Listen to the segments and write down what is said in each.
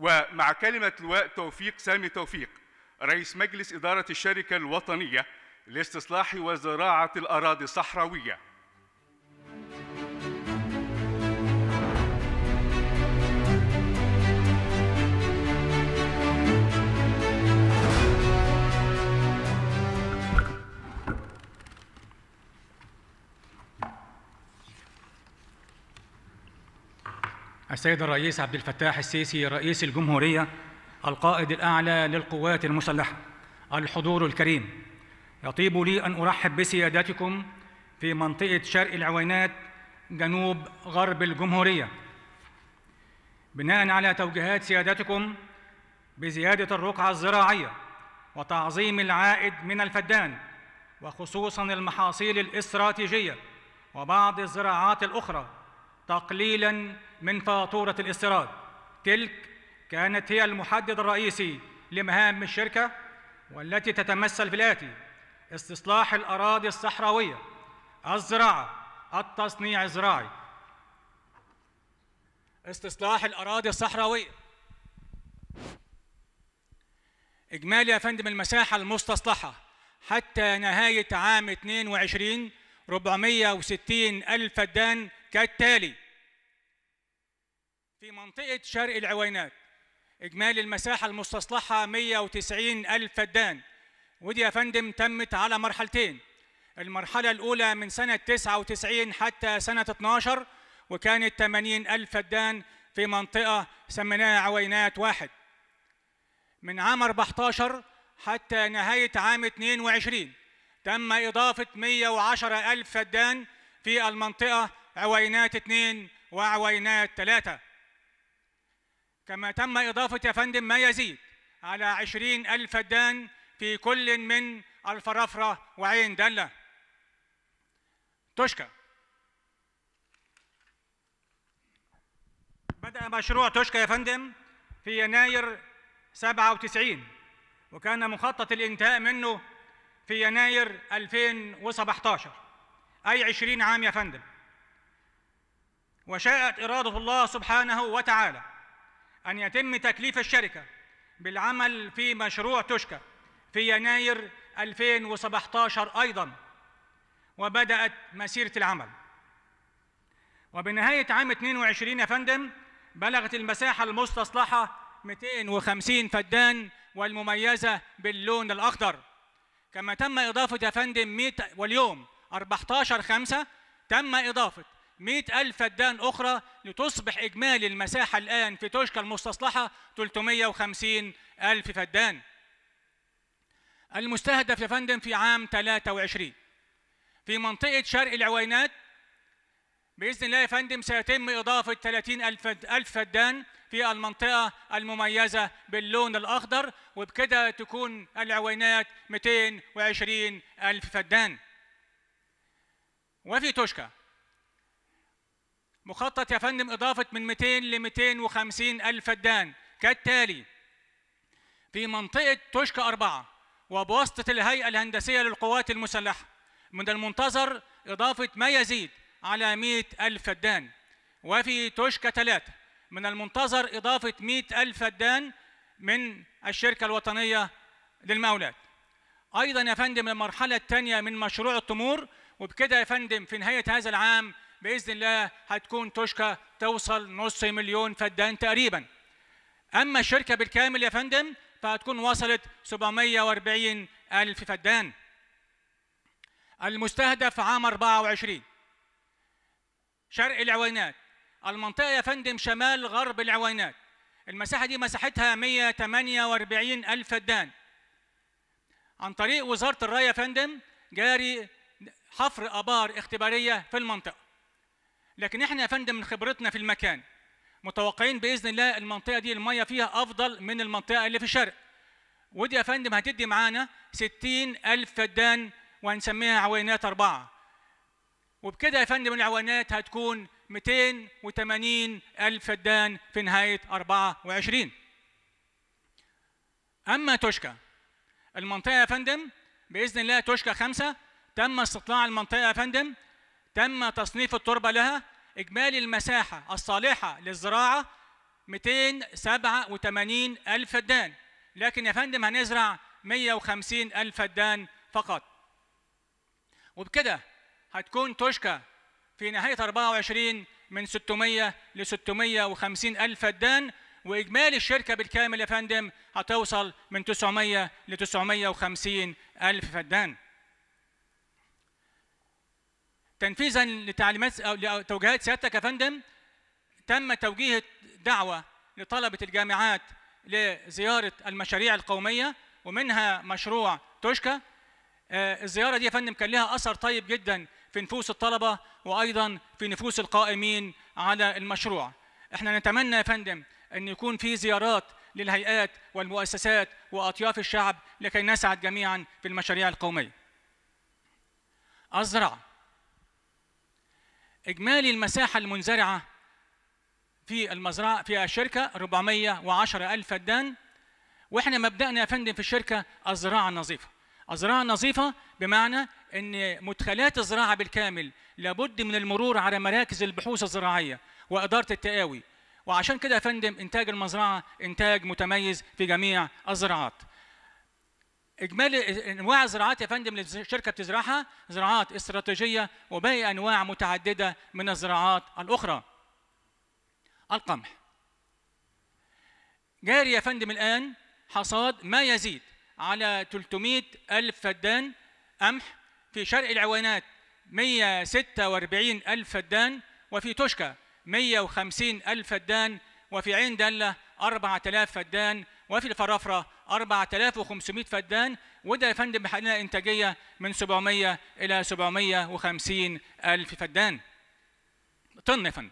ومع كلمة لواء توفيق سامي توفيق رئيس مجلس إدارة الشركة الوطنية لاستصلاح وزراعة الأراضي الصحراوية السيد الرئيس عبد الفتاح السيسي رئيس الجمهورية القائد الأعلى للقوات المسلحة الحضور الكريم يطيب لي أن أرحب بسيادتكم في منطقة شرق العوينات جنوب غرب الجمهورية بناء على توجيهات سيادتكم بزيادة الرقعة الزراعية وتعظيم العائد من الفدان وخصوصا المحاصيل الاستراتيجية وبعض الزراعات الأخرى تقليلا من فاتورة الاستيراد تلك كانت هي المحدد الرئيسي لمهام الشركة والتي تتمثل في الآتي استصلاح الأراضي الصحراوية الزراعة التصنيع الزراعي استصلاح الأراضي الصحراوية إجمالي يا فندم المساحة المستصلحة حتى نهاية عام 22 460 ألف فدان كالتالي في منطقة شرق العوينات إجمالي المساحة المستصلحة 190 ألف فدان ودي يا فندم تمت على مرحلتين المرحلة الأولى من سنة 99 حتى سنة 12 وكانت 80 ألف فدان في منطقة سميناها عوينات واحد من عام 14 حتى نهاية عام 22 تم إضافة 110 ألف فدان في المنطقة عوينات اثنين وعوينات ثلاثة كما تم إضافة يا فندم ما يزيد على عشرين ألف فدان في كل من الفرافرة وعين دلة تشكى بدأ مشروع تشكى يا فندم في يناير 97 وكان مخطط الانتهاء منه في يناير 2017 أي 20 عام يا فندم وشاءت إرادة الله سبحانه وتعالى أن يتم تكليف الشركة بالعمل في مشروع تشكى في يناير 2017 أيضا وبدأت مسيرة العمل وبنهاية عام 22 يا فندم بلغت المساحة المستصلحة 250 فدان والمميزة باللون الأخضر كما تم إضافة يا فندم 100 واليوم 14 5 تم إضافة مئة ألف فدان أخرى لتصبح إجمالي المساحة الآن في توشكا المستصلحة 350 ألف فدان المستهدف يا فندم في عام 23 في منطقة شرق العوينات بإذن الله يا فندم سيتم إضافة 30 ألف فدان في المنطقة المميزة باللون الأخضر وبكده تكون العوينات 220 ألف فدان وفي توشكا مخطط يا فندم إضافة من 200 ل 250 ألف فدان كالتالي في منطقة توشكا أربعة وبواسطة الهيئة الهندسية للقوات المسلحة من المنتظر إضافة ما يزيد على 100 ألف فدان وفي توشكا ثلاثة من المنتظر إضافة 100 ألف فدان من الشركة الوطنية للمولات أيضا يا فندم المرحلة الثانية من مشروع التمور وبكده يا فندم في نهاية هذا العام باذن الله هتكون توشكا توصل نص مليون فدان تقريبا اما الشركه بالكامل يا فندم فهتكون وصلت 740 الف فدان المستهدف عام 24 شرق العوينات المنطقه يا فندم شمال غرب العوينات المساحه دي مساحتها 148 الف فدان عن طريق وزاره الري يا فندم جاري حفر ابار اختباريه في المنطقه لكن احنا يا فندم من خبرتنا في المكان متوقعين باذن الله المنطقه دي الميه فيها افضل من المنطقه اللي في الشرق ودي يا فندم هتدي معانا ستين ألف فدان وهنسميها عوينات أربعة وبكده يا فندم العوينات هتكون 280 ألف فدان في نهاية 24 أما توشكا المنطقة يا فندم بإذن الله توشكا خمسة تم استطلاع المنطقة يا فندم تم تصنيف التربة لها إجمالي المساحة الصالحة للزراعة 287 ألف فدان لكن يا فندم هنزرع 150 ألف فدان فقط وبكده هتكون توشكا في نهاية 24 من 600 ل 650 ألف فدان وإجمالي الشركة بالكامل يا فندم هتوصل من 900 ل 950 ألف فدان تنفيذا لتعليمات او توجيهات سيادتك يا فندم تم توجيه دعوه لطلبه الجامعات لزياره المشاريع القوميه ومنها مشروع توشكا آه، الزياره دي يا فندم كان لها اثر طيب جدا في نفوس الطلبه وايضا في نفوس القائمين على المشروع احنا نتمنى يا فندم ان يكون في زيارات للهيئات والمؤسسات واطياف الشعب لكي نسعد جميعا في المشاريع القوميه ازرع إجمالي المساحة المنزرعة في المزرعة في الشركة 410 ألف فدان وإحنا مبدأنا يا فندم في الشركة الزراعة النظيفة الزراعة النظيفة بمعنى أن مدخلات الزراعة بالكامل لابد من المرور على مراكز البحوث الزراعية وإدارة التقاوي وعشان كده يا فندم إنتاج المزرعة إنتاج متميز في جميع الزراعات اجمالي انواع الزراعات يا فندم اللي الشركه بتزرعها زراعات استراتيجيه وباقي انواع متعدده من الزراعات الاخرى. القمح. جاري يا فندم الان حصاد ما يزيد على 300 ألف فدان قمح في شرق العوانات 146 ألف فدان وفي توشكا 150 ألف فدان وفي عين دلة 4000 فدان وفي الفرافرة 4500 فدان وده يا فندم بيحقق انتاجيه من 700 الى 750 الف فدان طن يا فندم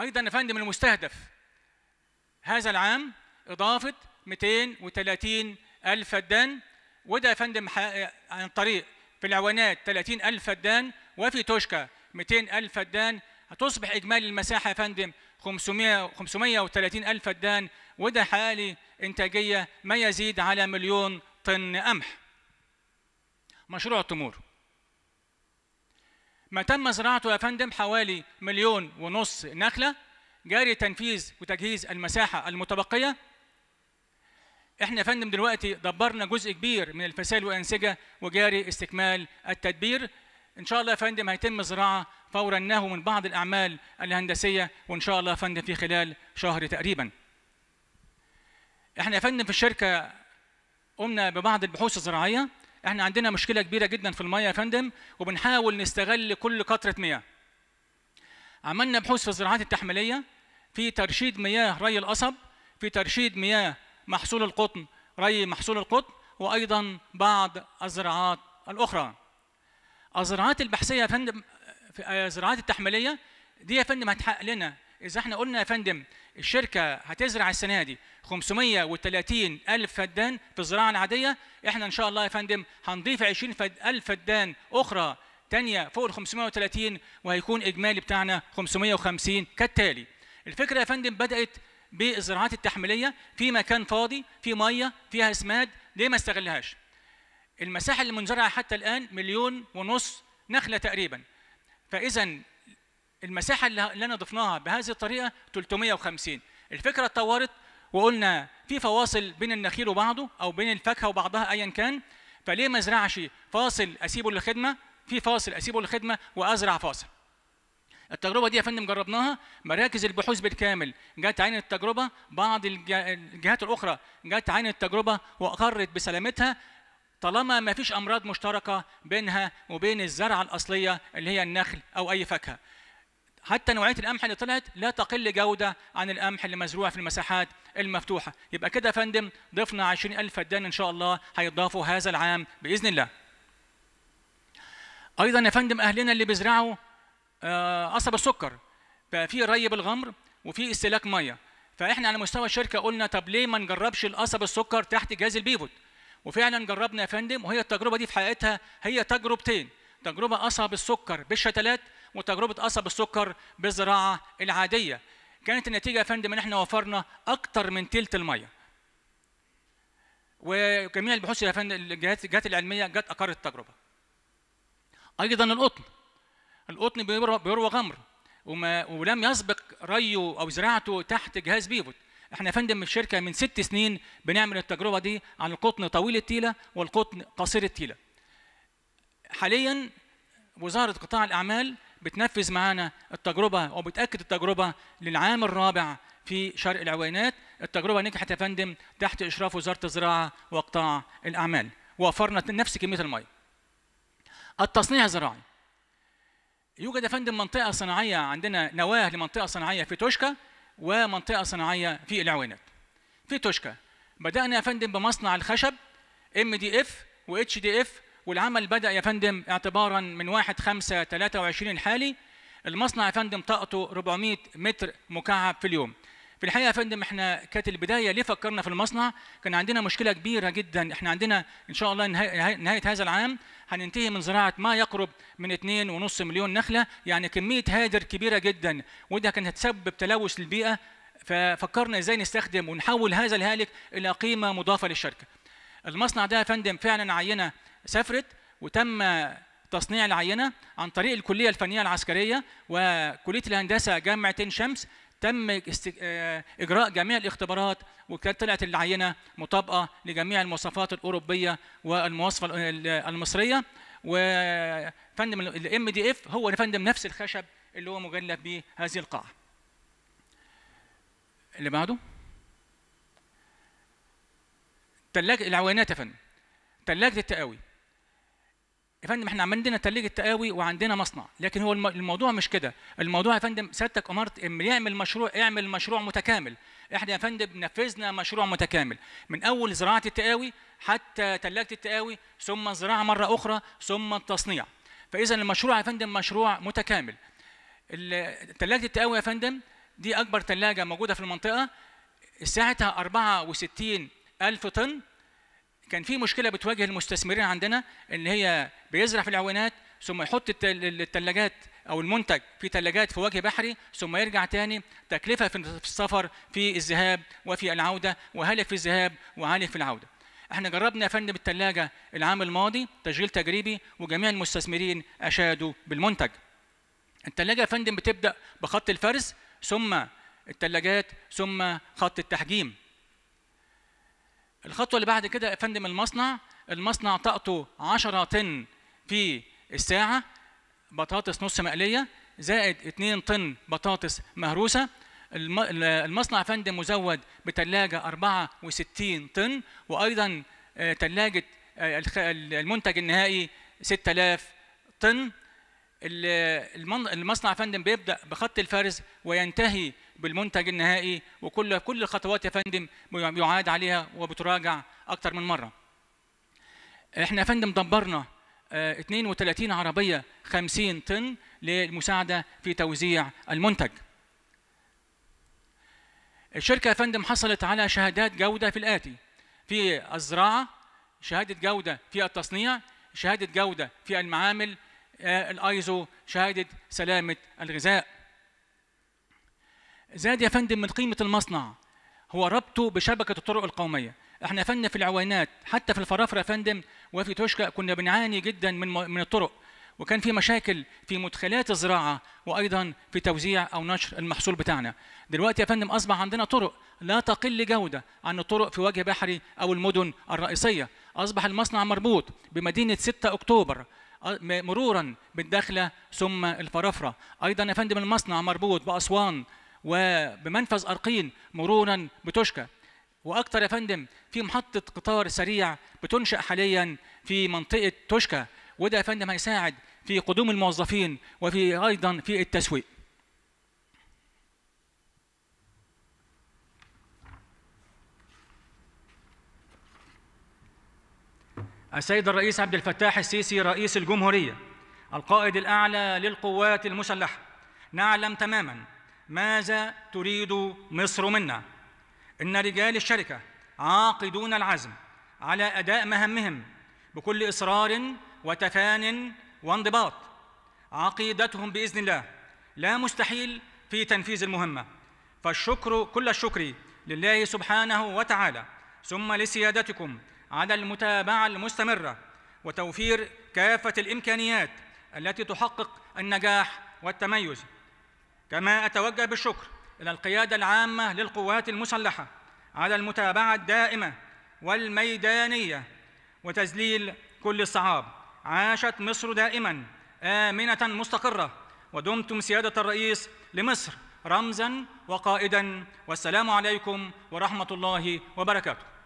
ايضا يا فندم المستهدف هذا العام اضافه 230 الف فدان وده يا فندم عن طريق في العوانات 30 الف فدان وفي توشكا 200 الف فدان هتصبح اجمالي المساحه يا فندم 500 530 ألف فدان وده حوالي إنتاجية ما يزيد على مليون طن قمح مشروع التمور ما تم زراعته يا فندم حوالي مليون ونص نخلة جاري تنفيذ وتجهيز المساحة المتبقية احنا يا فندم دلوقتي دبرنا جزء كبير من الفسائل والأنسجة وجاري استكمال التدبير ان شاء الله يا فندم هيتم زراعه فورا انه من بعض الاعمال الهندسيه وان شاء الله يا فندم في خلال شهر تقريبا احنا يا فندم في الشركه قمنا ببعض البحوث الزراعيه احنا عندنا مشكله كبيره جدا في الميه يا فندم وبنحاول نستغل كل قطره مياه عملنا بحوث في الزراعات التحميليه في ترشيد مياه ري القصب في ترشيد مياه محصول القطن ري محصول القطن وايضا بعض الزراعات الاخرى الزراعات آه، البحثيه يا فندم الزراعات آه، التحميليه دي يا فندم هتحقق لنا اذا احنا قلنا يا فندم الشركه هتزرع السنه دي 530 الف فدان في الزراعه العاديه احنا ان شاء الله يا فندم هنضيف 20 الف فدان اخرى تانية فوق ال 530 وهيكون اجمالي بتاعنا 550 كالتالي الفكره يا فندم بدات بالزراعات التحميليه في مكان فاضي في ميه فيها اسماد ليه ما استغلهاش المساحة اللي منزرعة حتى الآن مليون ونص نخلة تقريبا فإذا المساحة اللي أنا ضفناها بهذه الطريقة 350 الفكرة اتطورت وقلنا في فواصل بين النخيل وبعضه أو بين الفاكهة وبعضها أيا كان فليه ما ازرعش فاصل أسيبه للخدمة في فاصل أسيبه للخدمة وأزرع فاصل التجربة دي يا فندم جربناها مراكز البحوث بالكامل جت عين التجربة بعض الجهات الأخرى جت عين التجربة وأقرت بسلامتها طالما ما فيش امراض مشتركه بينها وبين الزرعه الاصليه اللي هي النخل او اي فاكهه حتى نوعيه القمح اللي طلعت لا تقل جوده عن القمح اللي مزروع في المساحات المفتوحه يبقى كده يا فندم ضفنا 20000 فدان ان شاء الله هيضافوا هذا العام باذن الله ايضا يا فندم اهلنا اللي بيزرعوا آه، قصب السكر بقى في ري بالغمر وفي استهلاك ميه فاحنا على مستوى الشركه قلنا طب ليه ما نجربش القصب السكر تحت جهاز البيفوت وفعلا جربنا يا فندم وهي التجربه دي في حقيقتها هي تجربتين تجربه قصب السكر بالشتلات وتجربه قصب السكر بالزراعه العاديه كانت النتيجه يا فندم ان احنا وفرنا اكتر من ثلث الميه وجميع البحوث يا فندم الجهات العلميه جت اقرت التجربه ايضا القطن القطن بيروى غمر وما ولم يسبق ريه او زراعته تحت جهاز بيفوت احنا يا فندم الشركه من ست سنين بنعمل التجربه دي عن القطن طويل التيله والقطن قصير التيله حاليا وزاره قطاع الاعمال بتنفذ معانا التجربه وبتاكد التجربه للعام الرابع في شرق العوينات التجربه نجحت يا فندم تحت اشراف وزاره الزراعه وقطاع الاعمال ووفرنا نفس كميه الميه التصنيع الزراعي يوجد يا فندم منطقة صناعية عندنا نواة لمنطقة صناعية في توشكا ومنطقه صناعيه في العوينات في توشكا بدانا يا فندم بمصنع الخشب ام دي اف واتش دي اف والعمل بدا يا فندم اعتبارا من 1 5 23 الحالي المصنع يا فندم طاقته 400 متر مكعب في اليوم في الحقيقه يا فندم احنا كانت البدايه ليه فكرنا في المصنع كان عندنا مشكله كبيره جدا احنا عندنا ان شاء الله نهايه, هذا العام هننتهي من زراعه ما يقرب من 2.5 مليون نخله يعني كميه هادر كبيره جدا وده كان هتسبب تلوث للبيئه ففكرنا ازاي نستخدم ونحول هذا الهالك الى قيمه مضافه للشركه المصنع ده يا فندم فعلا عينه سافرت وتم تصنيع العينه عن طريق الكليه الفنيه العسكريه وكليه الهندسه جامعه شمس تم اجراء جميع الاختبارات وكانت طلعت العينه مطابقه لجميع المواصفات الاوروبيه والمواصفه المصريه وفندم الام دي اف هو يا فندم نفس الخشب اللي هو مجلب به هذه القاعه. اللي بعده ثلاجه العوينات يا فندم ثلاجه التقاوي يا فندم احنا عندنا تلاجة تقاوي وعندنا مصنع لكن هو الموضوع مش كده الموضوع يا فندم سيادتك امرت يعمل مشروع اعمل مشروع متكامل احنا يا فندم نفذنا مشروع متكامل من اول زراعه التقاوي حتى تلاجة التقاوي ثم الزراعه مره اخرى ثم التصنيع فاذا المشروع يا فندم مشروع متكامل تلاجة التقاوي يا فندم دي اكبر تلاجة موجوده في المنطقه ساعتها 64 ألف طن كان في مشكله بتواجه المستثمرين عندنا ان هي بيزرع في العوينات ثم يحط الثلاجات او المنتج في ثلاجات في وجه بحري ثم يرجع تاني تكلفه في السفر في الذهاب وفي العوده وهلك في الذهاب وعالي في العوده احنا جربنا يا فندم الثلاجه العام الماضي تشغيل تجريبي وجميع المستثمرين اشادوا بالمنتج الثلاجه يا فندم بتبدا بخط الفرز ثم الثلاجات ثم خط التحجيم الخطوه اللي بعد كده يا فندم المصنع المصنع طاقته 10 طن في الساعه بطاطس نص مقليه زائد 2 طن بطاطس مهروسه المصنع يا فندم مزود بتلاجة 64 طن وايضا آه، تلاجة آه، المنتج النهائي 6000 طن المصنع يا فندم بيبدا بخط الفرز وينتهي بالمنتج النهائي وكل كل الخطوات يا فندم بيعاد عليها وبتراجع اكتر من مره احنا يا فندم دبرنا 32 آه، عربيه 50 طن للمساعده في توزيع المنتج الشركه يا فندم حصلت على شهادات جوده في الاتي في الزراعه شهاده جوده في التصنيع شهاده جوده في المعامل آه، الايزو شهاده سلامه الغذاء زاد يا فندم من قيمه المصنع هو ربطه بشبكه الطرق القوميه احنا فن في العوينات حتى في الفرافره يا فندم وفي توشكا كنا بنعاني جدا من من الطرق وكان في مشاكل في مدخلات الزراعه وايضا في توزيع او نشر المحصول بتاعنا دلوقتي يا فندم اصبح عندنا طرق لا تقل جوده عن الطرق في وجه بحري او المدن الرئيسيه اصبح المصنع مربوط بمدينه 6 اكتوبر مرورا بالداخله ثم الفرافره ايضا يا فندم المصنع مربوط باسوان وبمنفذ أرقين مرورا بتشكى وأكثر يا فندم في محطه قطار سريع بتنشا حاليا في منطقه توشكا وده يا فندم هيساعد في قدوم الموظفين وفي ايضا في التسويق السيد الرئيس عبد الفتاح السيسي رئيس الجمهوريه القائد الاعلى للقوات المسلحه نعلم تماما ماذا تريد مصر منا ان رجال الشركه عاقدون العزم على اداء مهامهم بكل اصرار وتفان وانضباط عقيدتهم باذن الله لا مستحيل في تنفيذ المهمه فالشكر كل الشكر لله سبحانه وتعالى ثم لسيادتكم على المتابعه المستمره وتوفير كافه الامكانيات التي تحقق النجاح والتميز كما أتوجه بالشكر إلى القيادة العامة للقوات المسلحة على المتابعة الدائمة والميدانية وتذليل كل الصعاب عاشت مصر دائما آمنة مستقرة ودمتم سيادة الرئيس لمصر رمزا وقائدا والسلام عليكم ورحمة الله وبركاته